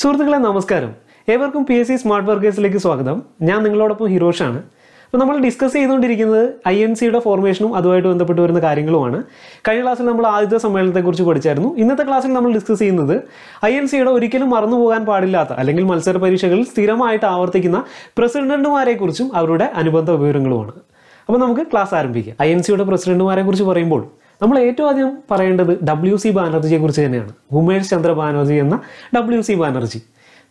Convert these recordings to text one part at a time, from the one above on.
സുഹൃത്തുക്കളെ നമസ്കാരം ഏവർക്കും പി എസ് സി സ്മാർട്ട് വർക്കേഴ്സിലേക്ക് സ്വാഗതം ഞാൻ നിങ്ങളോടൊപ്പം ഹിറോഷാണ് അപ്പോൾ നമ്മൾ ഡിസ്കസ് ചെയ്തുകൊണ്ടിരിക്കുന്നത് ഐ എൻ സിയുടെ ഫോർമേഷനും അതുമായിട്ട് ബന്ധപ്പെട്ട് വരുന്ന കാര്യങ്ങളുമാണ് കഴിഞ്ഞ ക്ലാസ്സിൽ നമ്മൾ ആദ്യത്തെ സമ്മേളനത്തെക്കുറിച്ച് പഠിച്ചായിരുന്നു ഇന്നത്തെ ക്ലാസ്സിൽ നമ്മൾ ഡിസ്കസ് ചെയ്യുന്നത് ഐ എൻ സിയുടെ ഒരിക്കലും മറന്നു പോകാൻ പാടില്ലാത്ത അല്ലെങ്കിൽ മത്സര പരീക്ഷകളിൽ സ്ഥിരമായിട്ട് ആവർത്തിക്കുന്ന പ്രസിഡന്റുമാരെക്കുറിച്ചും അവരുടെ അനുബന്ധ വിവരങ്ങളുമാണ് അപ്പോൾ നമുക്ക് ക്ലാസ് ആരംഭിക്കാം ഐ എൻ സിയുടെ പ്രസിഡന്റുമാരെക്കുറിച്ച് പറയുമ്പോൾ നമ്മൾ ഏറ്റവും ആദ്യം പറയേണ്ടത് ഡബ്ല്യു സി ബാനർജിയെ കുറിച്ച് തന്നെയാണ് ഉമേഷ് ചന്ദ്ര ബാനർജി എന്ന ഡബ്ല്യു സി ബാനർജി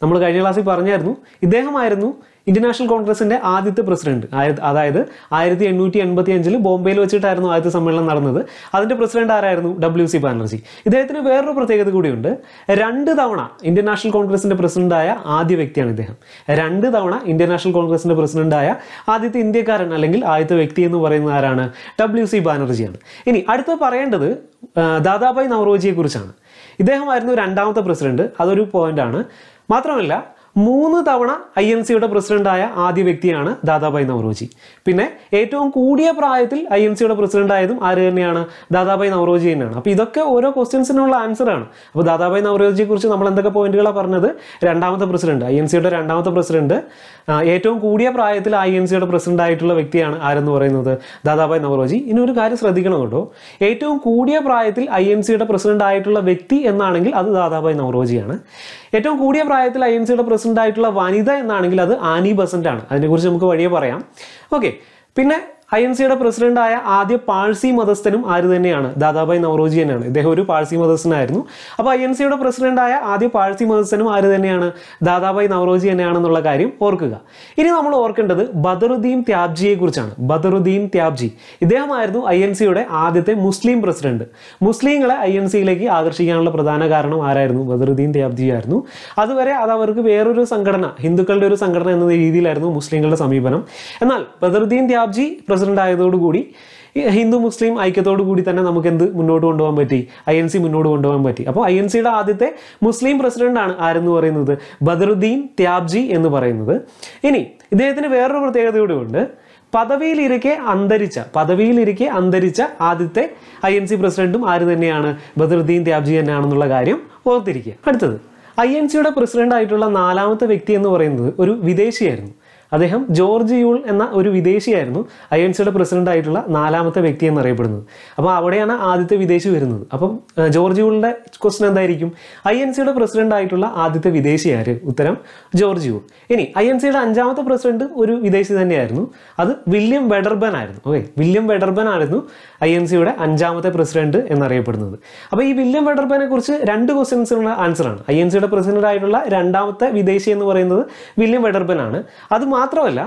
നമ്മൾ കഴിഞ്ഞ ക്ലാസ്സിൽ പറഞ്ഞായിരുന്നു ഇദ്ദേഹമായിരുന്നു ഇന്ത്യൻ നാഷണൽ കോൺഗ്രസിന്റെ ആദ്യത്തെ പ്രസിഡന്റ് അതായത് ആയിരത്തി എണ്ണൂറ്റി എൺപത്തി അഞ്ചിൽ ബോംബെയിൽ വെച്ചിട്ടായിരുന്നു ആദ്യത്തെ സമ്മേളനം നടന്നത് അതിന്റെ പ്രസിഡന്റ് ആരായിരുന്നു ഡബ്ല്യു സി ബാനർജി ഇദ്ദേഹത്തിന് വേറൊരു പ്രത്യേകത കൂടിയുണ്ട് രണ്ട് തവണ ഇന്ത്യൻ നാഷണൽ കോൺഗ്രസിന്റെ പ്രസിഡന്റായ ആദ്യ വ്യക്തിയാണ് ഇദ്ദേഹം രണ്ട് തവണ ഇന്ത്യൻ നാഷണൽ കോൺഗ്രസിന്റെ പ്രസിഡന്റായ ആദ്യത്തെ ഇന്ത്യക്കാരൻ അല്ലെങ്കിൽ ആദ്യത്തെ വ്യക്തി എന്ന് പറയുന്ന ആരാണ് ഡബ്ല്യു സി ബാനർജിയാണ് ഇനി അടുത്ത പറയേണ്ടത് ദാദാഭായ് നവറോജിയെ കുറിച്ചാണ് ഇദ്ദേഹമായിരുന്നു രണ്ടാമത്തെ പ്രസിഡന്റ് അതൊരു പോയിന്റാണ് മാത്രമല്ല മൂന്ന് തവണ ഐ എൻ സിയുടെ പ്രസിഡന്റായ ആദ്യ വ്യക്തിയാണ് ദാദാഭായ് നവറോജി പിന്നെ ഏറ്റവും കൂടിയ പ്രായത്തിൽ ഐ എൻ സിയുടെ പ്രസിഡന്റായതും ആര് തന്നെയാണ് ദാദാഭായ് നവറോജി തന്നെയാണ് അപ്പോൾ ഇതൊക്കെ ഓരോ ക്വസ്റ്റ്യൻസിനുള്ള ആൻസറാണ് അപ്പോൾ ദാദാഭായ് നവറോജിയെ കുറിച്ച് നമ്മൾ എന്തൊക്കെ പോയിന്റുകളാണ് പറഞ്ഞത് രണ്ടാമത്തെ പ്രസിഡന്റ് ഐ എൻ സിയുടെ രണ്ടാമത്തെ പ്രസിഡന്റ് ഏറ്റവും കൂടിയ പ്രായത്തിൽ ഐ എൻ സിയുടെ പ്രസിഡന്റ് ആയിട്ടുള്ള വ്യക്തിയാണ് ആരെന്ന് പറയുന്നത് ദാദാഭായ് നവറോജി ഇനി ഒരു കാര്യം ശ്രദ്ധിക്കണം കേട്ടോ ഏറ്റവും കൂടിയ പ്രായത്തിൽ ഐ എൻ സിയുടെ പ്രസിഡന്റ് ആയിട്ടുള്ള വ്യക്തി എന്നാണെങ്കിൽ അത് ദാദാഭായ് നവറോജിയാണ് ഏറ്റവും കൂടിയ പ്രായത്തിൽ ഐ എൻ സിയുടെ പ്രസന്റ് ആയിട്ടുള്ള വനിത എന്നാണെങ്കിൽ അത് ആനി ബസന്റ് ആണ് അതിനെക്കുറിച്ച് നമുക്ക് വഴിയെ പറയാം ഓക്കെ പിന്നെ ഐ എൻ സിയുടെ പ്രസിഡന്റായ ആദ്യ പാഴ്സി മതസ്ഥനും ആര് തന്നെയാണ് ദാദാബായ് നവറോജി തന്നെയാണ് ഇദ്ദേഹം ഒരു പാഴ്സി മതസ്ഥനായിരുന്നു അപ്പോൾ ഐ എൻ സിയുടെ പ്രസിഡന്റായ ആദ്യ പാഴ്സി മതസ്ഥനും ആര് തന്നെയാണ് ദാദാബായ് നവറോജി തന്നെയാണെന്നുള്ള കാര്യം ഓർക്കുക ഇനി നമ്മൾ ഓർക്കേണ്ടത് ബദറുദ്ദീൻ ത്യാബ്ജിയെ കുറിച്ചാണ് ബദറുദ്ദീൻ ത്യാബ്ജി ഇദ്ദേഹമായിരുന്നു ഐ എൻ സിയുടെ ആദ്യത്തെ മുസ്ലിം പ്രസിഡന്റ് മുസ്ലിങ്ങളെ ഐ എൻ സിയിലേക്ക് ആകർഷിക്കാനുള്ള പ്രധാന കാരണം ആരായിരുന്നു ബദറുദ്ദീൻ ത്യാബ്ജി ആയിരുന്നു അതുവരെ അത് അവർക്ക് വേറൊരു സംഘടന ഹിന്ദുക്കളുടെ ഒരു സംഘടന എന്ന രീതിയിലായിരുന്നു മുസ്ലിങ്ങളുടെ സമീപനം എന്നാൽ ബദറുദ്ദീൻ ത്യാബ്ജി പ്രസിഡന്റ് പ്രസിഡന്റ് ആയതോടുകൂടി ഹിന്ദു മുസ്ലിം ഐക്യത്തോടു കൂടി തന്നെ നമുക്ക് എന്ത് മുന്നോട്ട് കൊണ്ടുപോകാൻ പറ്റി ഐ എൻ സി മുന്നോട്ട് കൊണ്ടുപോകാൻ പറ്റി അപ്പോൾ ഐ എൻ സിയുടെ ആദ്യത്തെ മുസ്ലിം പ്രസിഡന്റാണ് ആരെന്ന് പറയുന്നത് ബദറുദ്ദീൻ ത്യാബ്ജി എന്ന് പറയുന്നത് ഇനി ഇദ്ദേഹത്തിന് വേറൊരു പ്രത്യേകതയോടെ കൂടി ഉണ്ട് പദവിയിലിരിക്കെ അന്തരിച്ച പദവിയിലിരിക്കെ അന്തരിച്ച ആദ്യത്തെ ഐ എൻ സി പ്രസിഡന്റും ആര് തന്നെയാണ് ബദറുദ്ദീൻ ത്യാബ്ജി തന്നെയാണെന്നുള്ള കാര്യം ഓർത്തിരിക്കുക അടുത്തത് ഐ എൻ സിയുടെ പ്രസിഡന്റ് ആയിട്ടുള്ള നാലാമത്തെ വ്യക്തി എന്ന് പറയുന്നത് ഒരു വിദേശിയായിരുന്നു അദ്ദേഹം ജോർജ് യൂൾ എന്ന ഒരു വിദേശിയായിരുന്നു ഐ എൻ സിയുടെ പ്രസിഡന്റ് ആയിട്ടുള്ള നാലാമത്തെ വ്യക്തി എന്നറിയപ്പെടുന്നത് അപ്പോൾ അവിടെയാണ് ആദ്യത്തെ വിദേശി വരുന്നത് അപ്പം ജോർജ് യൂളിന്റെ ക്വസ്റ്റൻ എന്തായിരിക്കും ഐ എൻ സിയുടെ പ്രസിഡന്റ് ആയിട്ടുള്ള ആദ്യത്തെ വിദേശി ആര് ഉത്തരം ജോർജ് യൂൾ ഇനി ഐ എൻ സിയുടെ അഞ്ചാമത്തെ പ്രസിഡന്റ് ഒരു വിദേശി തന്നെയായിരുന്നു അത് വില്യം വെഡർബൻ ആയിരുന്നു ഓക്കെ വില്യം വെഡർബൻ ആയിരുന്നു ഐ എൻ സിയുടെ അഞ്ചാമത്തെ പ്രസിഡന്റ് എന്നറിയപ്പെടുന്നത് അപ്പോൾ ഈ വില്യം വെഡർബനെ കുറിച്ച് രണ്ട് ക്വസ്റ്റ്യൻസിനുള്ള ആൻസറാണ് ഐ എൻ സിയുടെ പ്രസിഡന്റ് ആയിട്ടുള്ള രണ്ടാമത്തെ വിദേശി എന്ന് പറയുന്നത് വില്യം വെഡർബൻ ആണ് അത് മാത്രമല്ല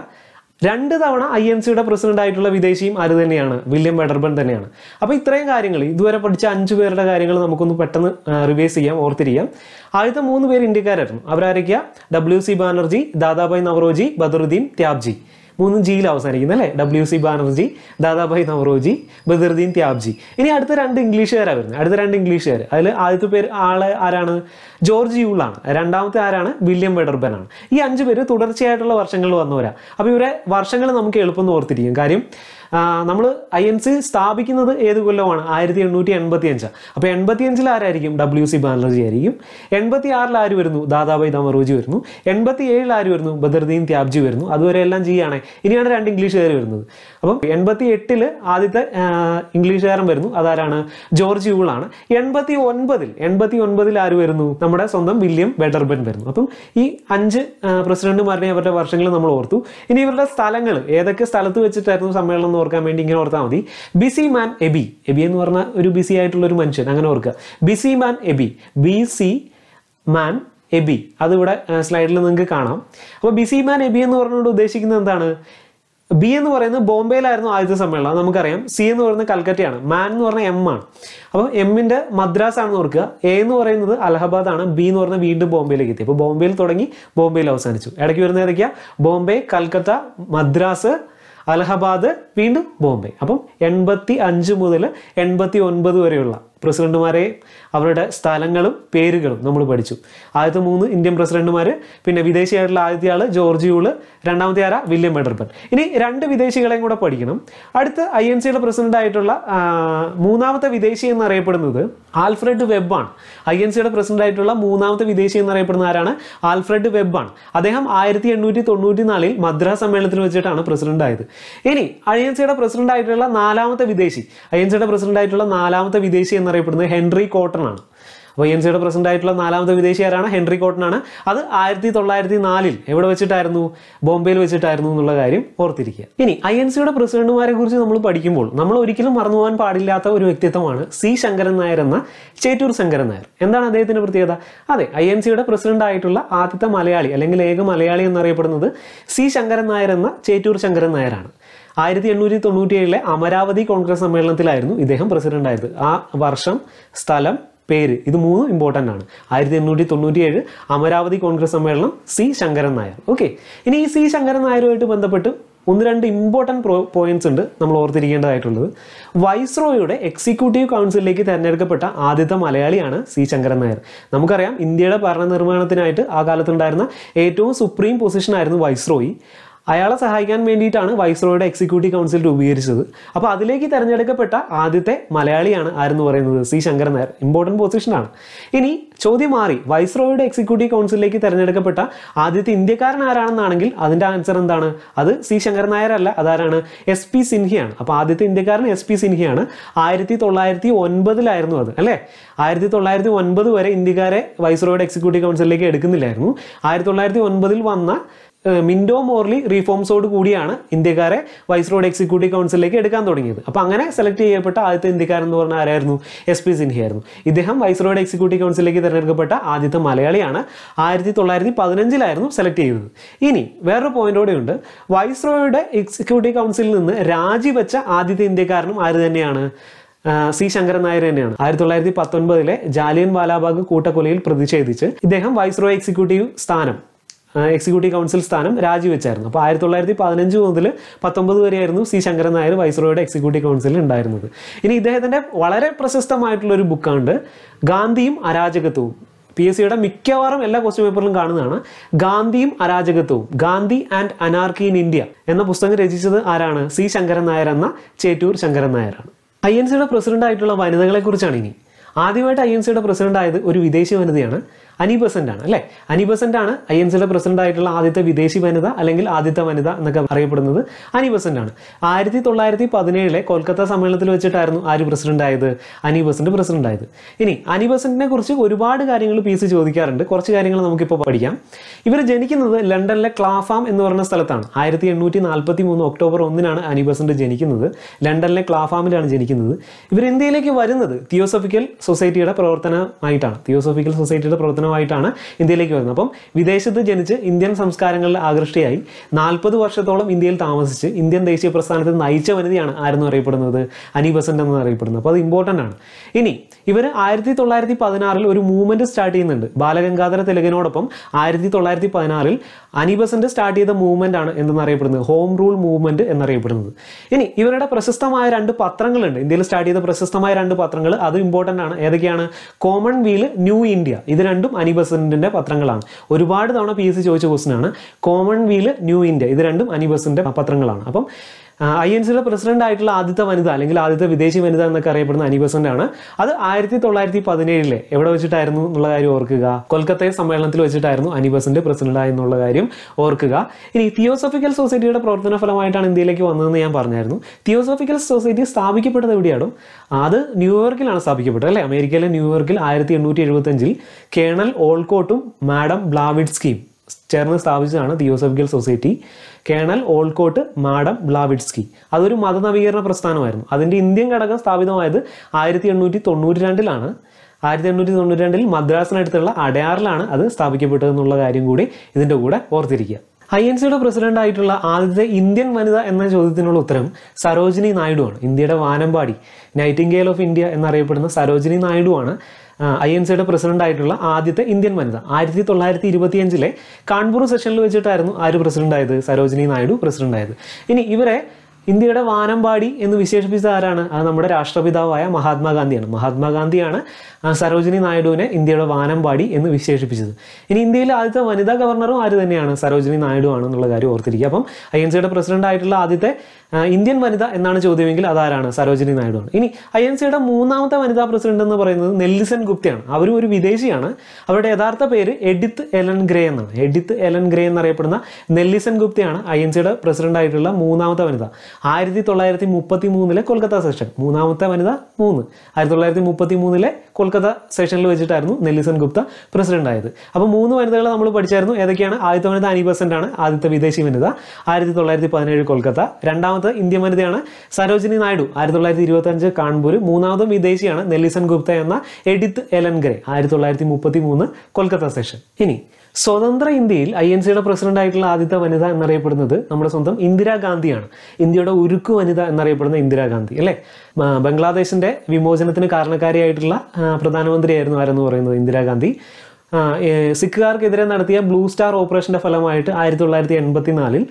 രണ്ട് തവണ ഐ എൻ സിയുടെ പ്രസിഡന്റ് ആയിട്ടുള്ള വിദേശിയും ആര് തന്നെയാണ് വില്യം വെഡർബൺ തന്നെയാണ് അപ്പോൾ ഇത്രയും കാര്യങ്ങൾ ഇതുവരെ പഠിച്ച അഞ്ച് പേരുടെ കാര്യങ്ങൾ നമുക്കൊന്ന് പെട്ടെന്ന് റിവൈസ് ചെയ്യാം ഓർത്തിരിക്കാം ആദ്യത്തെ മൂന്ന് പേര് ഇന്ത്യക്കാരായിരുന്നു അവരാരൊക്കെയാണ് ഡബ്ല്യു സി ബാനർജി ദാദാഭായ് നവറോജി ബദറുദ്ദീൻ ത്യാബ്ജി മൂന്നും ജിയിൽ അവസാനിക്കുന്നത് അല്ലേ ഡബ്ല്യു സി ബാനർജി ദാദാഭായ് നവറോജി ബദർദീൻ ത്യാബ്ജി ഇനി അടുത്ത രണ്ട് ഇംഗ്ലീഷുകാരാണ് വരുന്നത് അടുത്ത രണ്ട് ഇംഗ്ലീഷുകാർ അതിൽ ആദ്യത്തെ പേര് ആള് ആരാണ് ജോർജ് യൂളാണ് രണ്ടാമത്തെ ആരാണ് വില്യം വെഡർബനാണ് ഈ അഞ്ച് പേര് തുടർച്ചയായിട്ടുള്ള വർഷങ്ങളിൽ വന്നവരാണ് അപ്പോൾ ഇവരെ വർഷങ്ങൾ നമുക്ക് എളുപ്പം ഓർത്തിരിക്കും കാര്യം നമ്മൾ ഐ എൻ സി സ്ഥാപിക്കുന്നത് ഏത് കൊല്ലമാണ് ആയിരത്തി എണ്ണൂറ്റി എൺപത്തി അഞ്ച് അപ്പോൾ എൺപത്തി അഞ്ചിൽ ആരായിരിക്കും ഡബ്ല്യു സി ബാനർജി ആയിരിക്കും എൺപത്തി ആറിൽ ആര് വരുന്നു ദാദാബായ് ദമറോജി വരുന്നു എൺപത്തി ഏഴിൽ ആര് വരുന്നു ബദർദീൻ ത്യാബ്ജി വരുന്നു അതുവരെ എല്ലാം ചെയ്യുകയാണെ ഇനിയാണ് രണ്ട് ഇംഗ്ലീഷുകാർ വരുന്നത് അപ്പം എൺപത്തി എട്ടിൽ ആദ്യത്തെ ഇംഗ്ലീഷുകാരൻ വരുന്നു അതാരാണ് ജോർജ് ആണ് എൺപത്തി ഒൻപതിൽ എൺപത്തി ഒൻപതിൽ ആര് വരുന്നു നമ്മുടെ സ്വന്തം വില്യം ബെഡർബൻ വരുന്നു അപ്പം ഈ അഞ്ച് പ്രസിഡന്റുമാരുടെ അവരുടെ വർഷങ്ങൾ നമ്മൾ ഓർത്തു ഇനി ഇവരുടെ സ്ഥലങ്ങൾ ഏതൊക്കെ സ്ഥലത്ത് വെച്ചിട്ടായിരുന്നു സമ്മേളനം എന്ന് ഓർക്കാൻ വേണ്ടി ഇങ്ങനെ ഓർത്താൽ മതി ബിസി മാൻ എബി എബി എന്ന് പറഞ്ഞ ഒരു ബിസി ആയിട്ടുള്ള ഒരു മനുഷ്യൻ അങ്ങനെ ഓർക്കുക BC man AB B C man AB അതിവിടെ സ്ലൈഡിൽ നിങ്ങൾക്ക് കാണാം അപ്പോൾ ബിസി മാൻ എബി എന്ന് പറഞ്ഞുകൊണ്ട് ഉദ്ദേശിക്കുന്നത് എന്താണ് ബി എന്ന് പറയുന്നത് ബോംബെയിലായിരുന്നു ആദ്യത്തെ സമ്മേളനം അത് നമുക്കറിയാം സി എന്ന് പറയുന്നത് കൽക്കട്ടയാണ് മാൻ എന്ന് പറഞ്ഞ എം ആണ് അപ്പോൾ എമ്മിൻ്റെ മദ്രാസ് ആണെന്ന് ഓർക്കുക എ എന്ന് പറയുന്നത് അലഹബാദ് ആണ് ബി എന്ന് പറഞ്ഞാൽ വീണ്ടും ബോംബെയിലേക്ക് എത്തി അപ്പോൾ ബോംബെയിൽ തുടങ്ങി ബോംബെയിൽ അവസാനിച്ചു ഇടയ്ക്ക് വരുന്ന ഏതൊക്കെയാണ് ബോംബെ കൽക്കത്ത മദ്രാസ് അലഹബാദ് വീണ്ടും ബോംബെ അപ്പം എൺപത്തി അഞ്ച് മുതൽ എൺപത്തി ഒൻപത് വരെയുള്ള പ്രസിഡന്റുമാരെ അവരുടെ സ്ഥലങ്ങളും പേരുകളും നമ്മൾ പഠിച്ചു ആദ്യത്തെ മൂന്ന് ഇന്ത്യൻ പ്രസിഡന്റുമാർ പിന്നെ വിദേശിയായിട്ടുള്ള ആദ്യത്തെ ആൾ ജോർജ് യൂള് രണ്ടാമത്തെ ആരാ വില്യം മെഡർബൻ ഇനി രണ്ട് വിദേശികളെയും കൂടെ പഠിക്കണം അടുത്ത ഐ എൻ സിയുടെ ആയിട്ടുള്ള മൂന്നാമത്തെ വിദേശി എന്നറിയപ്പെടുന്നത് ആൽഫ്രഡ് വെബാണ് ഐ എൻ സിയുടെ ആയിട്ടുള്ള മൂന്നാമത്തെ വിദേശി എന്നറിയപ്പെടുന്ന ആരാണ് ആൽഫ്രഡ് വെബാണ് അദ്ദേഹം ആയിരത്തി എണ്ണൂറ്റി തൊണ്ണൂറ്റി നാലിൽ മദ്രാസ് സമ്മേളനത്തിൽ വെച്ചിട്ടാണ് പ്രസിഡന്റ് ആയത് ഇനി ഐ എൻ സിയുടെ ആയിട്ടുള്ള നാലാമത്തെ വിദേശി ഐ എൻ സിയുടെ ആയിട്ടുള്ള നാലാമത്തെ വിദേശി എന്ന് അറിയപ്പെടുന്നത് ഹെൻറി കോട്ടൺ ആണ് അപ്പോൾ എൻ സിയുടെ പ്രസിഡന്റ് ആയിട്ടുള്ള നാലാമത്തെ വിദേശിയാരാണ് ഹെൻറി കോട്ടൺ ആണ് അത് ആയിരത്തി തൊള്ളായിരത്തി നാലിൽ എവിടെ വെച്ചിട്ടായിരുന്നു ബോംബെയിൽ വെച്ചിട്ടായിരുന്നു എന്നുള്ള കാര്യം ഓർത്തിരിക്കുക ഇനി ഐ എൻ സിയുടെ പ്രസിഡന്റുമാരെ കുറിച്ച് നമ്മൾ പഠിക്കുമ്പോൾ നമ്മൾ ഒരിക്കലും മറന്നു പോകാൻ പാടില്ലാത്ത ഒരു വ്യക്തിത്വമാണ് സി ശങ്കരൻ നായർ എന്ന ചേറ്റൂർ ശങ്കരൻ നായർ എന്താണ് അദ്ദേഹത്തിന്റെ പ്രത്യേകത അതെ ഐ എൻ സിയുടെ പ്രസിഡന്റ് ആയിട്ടുള്ള ആദ്യത്തെ മലയാളി അല്ലെങ്കിൽ ഏക മലയാളി എന്നറിയപ്പെടുന്നത് സി ശങ്കരൻ നായർ എന്ന ചേറ്റൂർ ശങ്കരൻ നായരാണ് ആയിരത്തി എണ്ണൂറ്റി തൊണ്ണൂറ്റി ഏഴിലെ അമരാവതി കോൺഗ്രസ് സമ്മേളനത്തിലായിരുന്നു ഇദ്ദേഹം പ്രസിഡന്റ് ആയത് ആ വർഷം സ്ഥലം പേര് ഇത് മൂന്നും ഇമ്പോർട്ടൻ്റ് ആണ് ആയിരത്തി എണ്ണൂറ്റി തൊണ്ണൂറ്റി ഏഴ് അമരാവതി കോൺഗ്രസ് സമ്മേളനം സി ശങ്കരൻ നായർ ഓക്കെ ഇനി ഈ സി ശങ്കരൻ നായരുമായിട്ട് ബന്ധപ്പെട്ട് ഒന്ന് രണ്ട് ഇമ്പോർട്ടൻറ്റ് പ്രോ പോയിന്റ്സ് ഉണ്ട് നമ്മൾ ഓർത്തിരിക്കേണ്ടതായിട്ടുള്ളത് വൈസ്രോയുടെ എക്സിക്യൂട്ടീവ് കൗൺസിലിലേക്ക് തിരഞ്ഞെടുക്കപ്പെട്ട ആദ്യത്തെ മലയാളിയാണ് സി ശങ്കരൻ നായർ നമുക്കറിയാം ഇന്ത്യയുടെ ഭരണനിർമ്മാണത്തിനായിട്ട് ആ കാലത്തുണ്ടായിരുന്ന ഏറ്റവും സുപ്രീം പൊസിഷനായിരുന്നു വൈസ്രോയി അയാളെ സഹായിക്കാൻ വേണ്ടിയിട്ടാണ് വൈസ്രോയുടെ എക്സിക്യൂട്ടീവ് കൗൺസിൽ രൂപീകരിച്ചത് അപ്പോൾ അതിലേക്ക് തിരഞ്ഞെടുക്കപ്പെട്ട ആദ്യത്തെ മലയാളിയാണ് ആരെന്ന് പറയുന്നത് സി ശങ്കരൻ നായർ ഇമ്പോർട്ടൻറ്റ് പൊസിഷനാണ് ഇനി ചോദ്യം മാറി വൈസ്രോയുടെ എക്സിക്യൂട്ടീവ് കൗൺസിലിലേക്ക് തിരഞ്ഞെടുക്കപ്പെട്ട ആദ്യത്തെ ഇന്ത്യക്കാരൻ ആരാണെന്നാണെങ്കിൽ അതിൻ്റെ ആൻസർ എന്താണ് അത് സി ശങ്കരൻ നായർ അല്ല അതാരാണ് എസ് പി സിൻഹിയാണ് അപ്പോൾ ആദ്യത്തെ ഇന്ത്യക്കാരൻ എസ് പി സിൻഹിയാണ് ആയിരത്തി തൊള്ളായിരത്തി ഒൻപതിലായിരുന്നു അത് അല്ലേ ആയിരത്തി തൊള്ളായിരത്തി ഒൻപത് വരെ ഇന്ത്യക്കാരെ വൈസ്രോയുടെ എക്സിക്യൂട്ടീവ് കൗൺസിലിലേക്ക് എടുക്കുന്നില്ലായിരുന്നു ആയിരത്തി തൊള്ളായിരത്തി ഒൻപതിൽ വന്ന മിൻഡോ മോർലി റീഫോംസോട് കൂടിയാണ് ഇന്ത്യക്കാരെ വൈസ് റോഡ് എക്സിക്യൂട്ടീവ് കൗൺസിലിലേക്ക് എടുക്കാൻ തുടങ്ങിയത് അപ്പോൾ അങ്ങനെ സെലക്ട് ചെയ്യപ്പെട്ട ആദ്യത്തെ ഇന്ത്യക്കാരൻ എന്ന് പറഞ്ഞാൽ ആരായിരുന്നു എസ് പി സിൻഹയായിരുന്നു ഇദ്ദേഹം വൈസ് റോഡ് എക്സിക്യൂട്ടീവ് കൗൺസിലിലേക്ക് തിരഞ്ഞെടുക്കപ്പെട്ട ആദ്യത്തെ മലയാളിയാണ് ആയിരത്തി തൊള്ളായിരത്തി പതിനഞ്ചിലായിരുന്നു സെലക്ട് ചെയ്തത് ഇനി വേറൊരു പോയിന്റോടെയുണ്ട് ഉണ്ട് വൈസ് റോയുടെ എക്സിക്യൂട്ടീവ് കൗൺസിലിൽ നിന്ന് രാജിവെച്ച ആദ്യത്തെ ഇന്ത്യക്കാരനും ആര് തന്നെയാണ് സി ശങ്കരൻ നായർ തന്നെയാണ് ആയിരത്തി തൊള്ളായിരത്തി പത്തൊൻപതിലെ ജാലിയൻ വാലാബാഗ് കൂട്ടക്കൊലയിൽ പ്രതിഷേധിച്ച് ഇദ്ദേഹം വൈസ്രോയ് എക്സിക്യൂട്ടീവ് സ്ഥാനം എക്സിക്യൂട്ടീവ് കൗൺസിൽ സ്ഥാനം രാജിവെച്ചായിരുന്നു അപ്പോൾ ആയിരത്തി തൊള്ളായിരത്തി പതിനഞ്ച് മുതൽ പത്തൊമ്പത് വരെയായിരുന്നു സി ശങ്കരൻ നായർ വൈസ്രോയുടെ എക്സിക്യൂട്ടീവ് കൗൺസിൽ ഉണ്ടായിരുന്നത് ഇനി ഇദ്ദേഹത്തിൻ്റെ വളരെ പ്രശസ്തമായിട്ടുള്ള ഒരു ബുക്കാണ് ഗാന്ധിയും അരാജകത്വവും പി എസ് സിയുടെ മിക്കവാറും എല്ലാ ക്വസ്റ്റ്യൻ പേപ്പറിലും കാണുന്നതാണ് ഗാന്ധിയും അരാജകത്വവും Gandhi and anarchy in India എന്ന പുസ്തകം രചിച്ചത് ആരാണ് സി ശങ്കരൻ നായർ എന്ന ചേറ്റൂർ ശങ്കരൻ നായരാണ് ഐ എൻ സിയുടെ പ്രസിഡന്റ് ആയിട്ടുള്ള വനിതകളെക്കുറിച്ചാണ് ഇനി ആദ്യമായിട്ട് ഐ എൻ സിയുടെ പ്രസിഡന്റ് ആയത് ഒരു വിദേശി വനിതയാണ് അനി ആണ് അല്ലേ അനി ആണ് ഐ എൻ സിയുടെ പ്രസിഡന്റ് ആയിട്ടുള്ള ആദ്യത്തെ വിദേശി വനിത അല്ലെങ്കിൽ ആദ്യത്തെ വനിത എന്നൊക്കെ അറിയപ്പെടുന്നത് അനി ആണ് ആയിരത്തി തൊള്ളായിരത്തി പതിനേഴിലെ കൊൽക്കത്ത സമ്മേളനത്തിൽ വെച്ചിട്ടായിരുന്നു ആര് പ്രസിഡന്റ് ആയത് അനി പ്രസിഡന്റ് ആയത് ഇനി അനി ബസന്റിനെ കുറിച്ച് ഒരുപാട് കാര്യങ്ങൾ പി സി ചോദിക്കാറുണ്ട് കുറച്ച് കാര്യങ്ങൾ നമുക്കിപ്പോൾ പഠിക്കാം ഇവർ ജനിക്കുന്നത് ലണ്ടനിലെ ക്ലാഫാം എന്ന് പറഞ്ഞ സ്ഥലത്താണ് ആയിരത്തി എണ്ണൂറ്റി നാൽപ്പത്തി മൂന്ന് ഒക്ടോബർ ഒന്നിനാണ് അനി ബസന്റ് ജനിക്കുന്നത് ലണ്ടനിലെ ക്ലാഫാമിലാണ് ജനിക്കുന്നത് ഇവർ ഇന്ത്യയിലേക്ക് വരുന്നത് തിയോസഫിക്കൽ സൊസൈറ്റിയുടെ പ്രവർത്തനമായിട്ടാണ് തിയോസഫിക്കൽ സൊസൈറ്റിയുടെ പ്രവർത്തനം സാധനമായിട്ടാണ് ഇന്ത്യയിലേക്ക് വരുന്നത് അപ്പം വിദേശത്ത് ജനിച്ച് ഇന്ത്യൻ സംസ്കാരങ്ങളിൽ ആകൃഷ്ടയായി നാൽപ്പത് വർഷത്തോളം ഇന്ത്യയിൽ താമസിച്ച് ഇന്ത്യൻ ദേശീയ പ്രസ്ഥാനത്തിൽ നയിച്ച വനിതയാണ് ആരെന്ന് അറിയപ്പെടുന്നത് അനി എന്ന് അറിയപ്പെടുന്നത് അപ്പോൾ അത് ഇമ്പോർട്ടൻ്റ് ആണ് ഇനി ഇവർ ആയിരത്തി തൊള്ളായിരത്തി പതിനാറിൽ ഒരു മൂവ്മെൻറ്റ് സ്റ്റാർട്ട് ചെയ്യുന്നുണ്ട് ബാലഗംഗാധര തിലകനോടൊപ്പം ആയിരത്തി തൊള്ളായിരത്തി പതിനാറിൽ അനി സ്റ്റാർട്ട് ചെയ്ത മൂവ്മെൻ്റ് ആണ് എന്തെന്നറിയപ്പെടുന്നത് ഹോം റൂൾ മൂവ്മെൻറ്റ് എന്നറിയപ്പെടുന്നത് ഇനി ഇവരുടെ പ്രശസ്തമായ രണ്ട് പത്രങ്ങളുണ്ട് ഇന്ത്യയിൽ സ്റ്റാർട്ട് ചെയ്ത പ്രശസ്തമായ രണ്ട് പത്രങ്ങൾ അത് ഇമ്പോർട്ടൻ്റ് ആണ് ഏതൊക്കെയാണ് കോമൺ വീൽ ന്യൂ ഇന്ത്യ ഇത് രണ്ടും ബസന്റിന്റെ പത്രങ്ങളാണ് ഒരുപാട് തവണ പി എസ് സി ചോദിച്ച ക്വസ്റ്റിനാണ് കോമൺ വീൽ ന്യൂ ഇന്ത്യ ഇത് രണ്ടും അനിബസൻ്റെ പത്രങ്ങളാണ് അപ്പം ഐ എൻ സിയുടെ പ്രസിഡന്റ് ആയിട്ടുള്ള ആദ്യത്തെ വനിത അല്ലെങ്കിൽ ആദ്യത്തെ വിദേശി വനിത എന്നൊക്കെ അറിയപ്പെടുന്ന അനിബസന്റ് ആണ് അത് ആയിരത്തി തൊള്ളായിരത്തി പതിനേഴില് എവിടെ വെച്ചിട്ടായിരുന്നു എന്നുള്ള കാര്യം ഓർക്കുക കൊൽക്കത്തയിൽ സമ്മേളനത്തിൽ വെച്ചിട്ടായിരുന്നു അനിബസന്റ് പ്രസിഡന്റ് ആയെന്നുള്ള കാര്യം ഓർക്കുക ഇനി തിയോസോഫിക്കൽ സൊസൈറ്റിയുടെ പ്രവർത്തന ഫലമായിട്ടാണ് ഇന്ത്യയിലേക്ക് വന്നതെന്ന് ഞാൻ പറഞ്ഞായിരുന്നു തിയോസോഫിക്കൽ സൊസൈറ്റി സ്ഥാപിക്കപ്പെട്ടത് എവിടെയാണ് അത് ന്യൂയോർക്കിലാണ് സ്ഥാപിക്കപ്പെട്ടത് അല്ലേ അമേരിക്കയിലെ ന്യൂയോർക്കിൽ ആയിരത്തി എണ്ണൂറ്റി അഞ്ചിൽ കേണൽ ഓൾക്കോട്ടും മാഡം ബ്ലാവിഡ്സ്കിയും ചേർന്ന് സ്ഥാപിച്ചതാണ് theosophical society colonel Olcott madam Blavatsky അതൊരു മതനവീകരണ പ്രസ്ഥാനമായിരുന്നു അതിൻ്റെ ഇന്ത്യൻ ഘടകം സ്ഥാപിതമായത് ആയിരത്തി എണ്ണൂറ്റി തൊണ്ണൂറ്റി രണ്ടിലാണ് ആയിരത്തി എണ്ണൂറ്റി തൊണ്ണൂറ്റി രണ്ടിൽ മദ്രാസിനടുത്തുള്ള അടയാറിലാണ് അത് സ്ഥാപിക്കപ്പെട്ടതെന്നുള്ള കാര്യം കൂടി ഇതിൻ്റെ കൂടെ ഓർത്തിരിക്കുക ഐ എൻ സിയുടെ പ്രസിഡന്റ് ആയിട്ടുള്ള ആദ്യത്തെ ഇന്ത്യൻ വനിത എന്ന ചോദ്യത്തിനുള്ള ഉത്തരം സരോജിനി നായിഡു ആണ് ഇന്ത്യയുടെ വാനമ്പാടി നൈറ്റിംഗേൽ ഓഫ് ഇന്ത്യ എന്നറിയപ്പെടുന്ന സരോജിനി നായിഡു ആണ് ഐ എൻ സിയുടെ പ്രസിഡന്റ് ആയിട്ടുള്ള ആദ്യത്തെ ഇന്ത്യൻ വനിത ആയിരത്തി തൊള്ളായിരത്തി ഇരുപത്തിയഞ്ചിലെ കാൺപൂർ സെഷനിൽ വെച്ചിട്ടായിരുന്നു ആര് പ്രസിഡന്റ് ആയത് സരോജിനി നായിഡു പ്രസിഡന്റ് ആയത് ഇനി ഇവരെ ഇന്ത്യയുടെ വാനമ്പാടി എന്ന് വിശേഷിപ്പിച്ച ആരാണ് അത് നമ്മുടെ രാഷ്ട്രപിതാവായ മഹാത്മാഗാന്ധിയാണ് മഹാത്മാഗാന്ധിയാണ് സരോജിനി നായിഡുവിനെ ഇന്ത്യയുടെ വാനമ്പാടി എന്ന് വിശേഷിപ്പിച്ചത് ഇനി ഇന്ത്യയിലെ ആദ്യത്തെ വനിതാ ഗവർണറും ആര് തന്നെയാണ് സരോജിനി നായിഡു ആണെന്നുള്ള കാര്യം ഓർത്തിരിക്കുക അപ്പം ഐ എൻ സിയുടെ പ്രസിഡന്റ് ആയിട്ടുള്ള ആദ്യത്തെ ഇന്ത്യൻ വനിത എന്നാണ് ചോദ്യമെങ്കിൽ അതാരാണ് സരോജിനി നായിഡു ആണ് ഇനി ഐ എൻ സിയുടെ മൂന്നാമത്തെ വനിതാ പ്രസിഡന്റ് എന്ന് പറയുന്നത് നെല്ലിസൺ ഗുപ്തയാണ് അവരും ഒരു വിദേശിയാണ് അവരുടെ യഥാർത്ഥ പേര് എഡിത്ത് എലൻ ഗ്രേ എന്നാണ് എഡിത്ത് എലൻ ഗ്രേ എന്നറിയപ്പെടുന്ന നെല്ലിസൺ ഗുപ്തയാണ് ഐ എൻ സിയുടെ പ്രസിഡന്റ് ആയിട്ടുള്ള മൂന്നാമത്തെ വനിത ആയിരത്തി തൊള്ളായിരത്തി മുപ്പത്തി മൂന്നിലെ കൊൽക്കത്ത സെഷൻ മൂന്നാമത്തെ വനിത മൂന്ന് ആയിരത്തി തൊള്ളായിരത്തി മുപ്പത്തി മൂന്നിലെ കൊൽക്കത്ത കൊൽക്കത്ത സെഷനിൽ വെച്ചിട്ടായിരുന്നു നെല്ലിസൺ ഗുപ്ത പ്രസിഡന്റ് ആയത് അപ്പോൾ മൂന്ന് വനിതകളെ നമ്മൾ പഠിച്ചായിരുന്നു ഏതൊക്കെയാണ് ആദ്യത്തെ വനിത അനി ആണ് ആദ്യത്തെ വിദേശി വനിത ആയിരത്തി തൊള്ളായിരത്തി പതിനേഴ് കൊൽക്കത്ത രണ്ടാമത്തെ ഇന്ത്യൻ വനിതയാണ് സരോജിനി നായിഡു ആയിരത്തി തൊള്ളായിരത്തി അഞ്ച് കാൺപൂർ മൂന്നാമതും വിദേശിയാണ് നെല്ലിസൺ ഗുപ്ത എന്ന എഡിത്ത് എലൻഗ്രെ ആയിരത്തി തൊള്ളായിരത്തി മുപ്പത്തി മൂന്ന് കൊൽക്കത്ത സെഷൻ ഇനി സ്വതന്ത്ര ഇന്ത്യയിൽ ഐ എൻ സിയുടെ പ്രസിഡന്റ് ആയിട്ടുള്ള ആദ്യത്തെ വനിത എന്നറിയപ്പെടുന്നത് നമ്മുടെ സ്വന്തം ഇന്ദിരാഗാന്ധിയാണ് ഇന്ത്യയുടെ ഉരുക്കു വനിത എന്നറിയപ്പെടുന്ന ഇന്ദിരാഗാന്ധി അല്ലേ ബംഗ്ലാദേശിന്റെ വിമോചനത്തിന് കാരണക്കാരിയായിട്ടുള്ള പ്രധാനമന്ത്രിയായിരുന്നു ആരെന്ന് പറയുന്നത് ഇന്ദിരാഗാന്ധി സിഖുകാർക്കെതിരെ നടത്തിയ ബ്ലൂ സ്റ്റാർ ഓപ്പറേഷന്റെ ഫലമായിട്ട് ആയിരത്തി തൊള്ളായിരത്തി എൺപത്തിനാലിൽ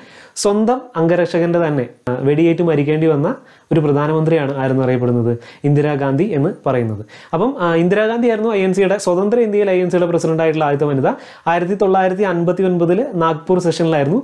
സ്വന്തം അംഗരക്ഷകന്റെ തന്നെ വെടിയേറ്റ് മരിക്കേണ്ടി വന്ന ഒരു പ്രധാനമന്ത്രിയാണ് ആരെന്ന് അറിയപ്പെടുന്നത് ഇന്ദിരാഗാന്ധി എന്ന് പറയുന്നത് അപ്പം ഇന്ദിരാഗാന്ധി ആയിരുന്നു ഐ എൻ സിയുടെ സ്വതന്ത്ര ഇന്ത്യയിൽ ഐ എൻ സിയുടെ ആയിട്ടുള്ള ആദ്യത്തെ വനിത ആയിരത്തി തൊള്ളായിരത്തി അൻപത്തി ഒൻപതിൽ നാഗ്പൂർ സെഷനിലായിരുന്നു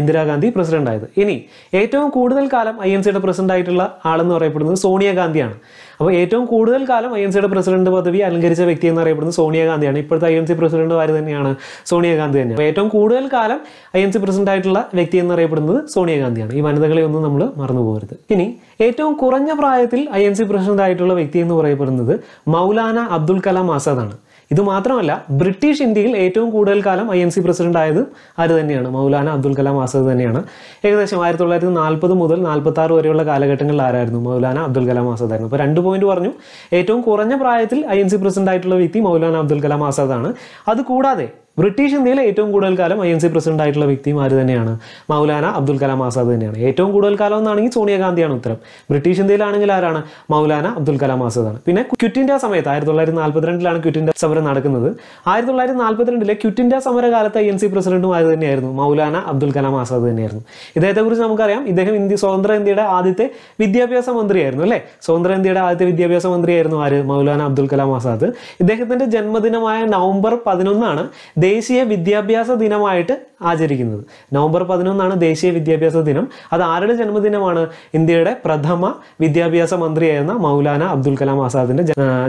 ഇന്ദിരാഗാന്ധി പ്രസിഡന്റ് ആയത് ഇനി ഏറ്റവും കൂടുതൽ കാലം ഐ എൻ സിയുടെ പ്രസിഡന്റ് ആയിട്ടുള്ള ആളെന്ന് പറയപ്പെടുന്നത് സോണിയാഗാന്ധിയാണ് അപ്പോൾ ഏറ്റവും കൂടുതൽ കാലം ഐ എൻ സിയുടെ പ്രസിഡന്റ് പദവി അലങ്കരിച്ച വ്യക്തി എന്ന് അറിയപ്പെടുന്നത് സോണിയാഗാന്ധിയാണ് ഇപ്പോഴത്തെ ഐ എൻ സി പ്രസിഡന്റ് ആര് തന്നെയാണ് സോണിയാഗാന്ധി തന്നെയാണ് ഏറ്റവും കൂടുതൽ കാലം ഐ എൻ സി പ്രസിഡന്റ് ആയിട്ടുള്ള വ്യക്തി എന്ന് അറിയപ്പെടുന്നത് സോണിയാഗാന്ധിയാണ് ഈ വനിതകളെ ഒന്നും നമ്മൾ മറന്നു പോകരുത് ഇനി ഏറ്റവും കുറഞ്ഞ പ്രായത്തിൽ ഐ എൻ സി പ്രസിഡന്റായിട്ടുള്ള വ്യക്തി എന്ന് പറയപ്പെടുന്നത് മൗലാന അബ്ദുൽ കലാം ആസാദാണ് ഇത് മാത്രമല്ല ബ്രിട്ടീഷ് ഇന്ത്യയിൽ ഏറ്റവും കൂടുതൽ കാലം ഐ എൻ സി പ്രസിഡന്റ് ആയതും ആര് തന്നെയാണ് മൗലാന അബ്ദുൽ കലാം ആസാദ് തന്നെയാണ് ഏകദേശം ആയിരത്തി തൊള്ളായിരത്തി നാൽപ്പത് മുതൽ നാൽപ്പത്തി ആറ് വരെയുള്ള കാലഘട്ടങ്ങളിൽ ആരായിരുന്നു മൗലാന അബ്ദുൽ കലാം ആസാദ് ആയിരുന്നു അപ്പോൾ രണ്ട് പോയിന്റ് പറഞ്ഞു ഏറ്റവും കുറഞ്ഞ പ്രായത്തിൽ ഐ എൻ സി പ്രസിഡന്റ് ആയിട്ടുള്ള വ്യക്തി മൗലാന അബ്ദുൽ കലാം ആസാദാണ് അത് കൂടാതെ ബ്രിട്ടീഷ് ഇന്ത്യയിൽ ഏറ്റവും കൂടുതൽ കാലം ഐ എൻ സി പ്രസിഡന്റ് ആയിട്ടുള്ള വ്യക്തിയും ആര് തന്നെയാണ് മൗലാന അബ്ദുൽ കലാം ആസാദ് തന്നെയാണ് ഏറ്റവും കൂടുതൽ കാലം എന്നാണെങ്കിൽ സോണിയാഗാന്ധിയാണ് ഉത്തരം ബ്രിട്ടീഷ് ഇന്ത്യയിലാണെങ്കിൽ ആരാണ് മൗലാന അബ്ദുൽ കലാം ആസാദാണ് പിന്നെ ക്വിറ്റ് ഇന്ത്യ സമയത്ത് ആയിരത്തി തൊള്ളായിരത്തി നാൽപ്പത്തിരണ്ടിലാണ് ക്വിറ്റ് ഇന്ത്യ സമരം നടക്കുന്നത് ആയിരത്തി തൊള്ളായിരത്തി നാൽപ്പത്തിരണ്ടിലെ ക്വിറ്റ് ഇന്ത്യ സമരകാലത്ത് ഐ എൻ സി പ്രസിഡന്റും ആര് തന്നെയായിരുന്നു മൗലാന അബ്ദുൽ കലാം ആസാദ് തന്നെയായിരുന്നു ഇദ്ദേഹത്തെക്കുറിച്ച് നമുക്കറിയാം ഇദ്ദേഹം ഇന്ത്യ സ്വതന്ത്ര ഇന്ത്യയുടെ ആദ്യത്തെ വിദ്യാഭ്യാസ മന്ത്രിയായിരുന്നു അല്ലേ സ്വതന്ത്ര ഇന്ത്യയുടെ ആദ്യത്തെ വിദ്യാഭ്യാസ മന്ത്രിയായിരുന്നു ആര് മൗലാന അബ്ദുൽ കലാം ആസാദ് ഇദ്ദേഹത്തിന്റെ ജന്മദിനമായ നവംബർ പതിനൊന്നാണ് ദേശീയ വിദ്യാഭ്യാസ ദിനമായിട്ട് ആചരിക്കുന്നത് നവംബർ പതിനൊന്നാണ് ദേശീയ വിദ്യാഭ്യാസ ദിനം അത് ആരുടെ ജന്മദിനമാണ് ഇന്ത്യയുടെ പ്രഥമ വിദ്യാഭ്യാസ മന്ത്രിയായിരുന്ന മൗലാന അബ്ദുൽ കലാം ആസാദിൻ്റെ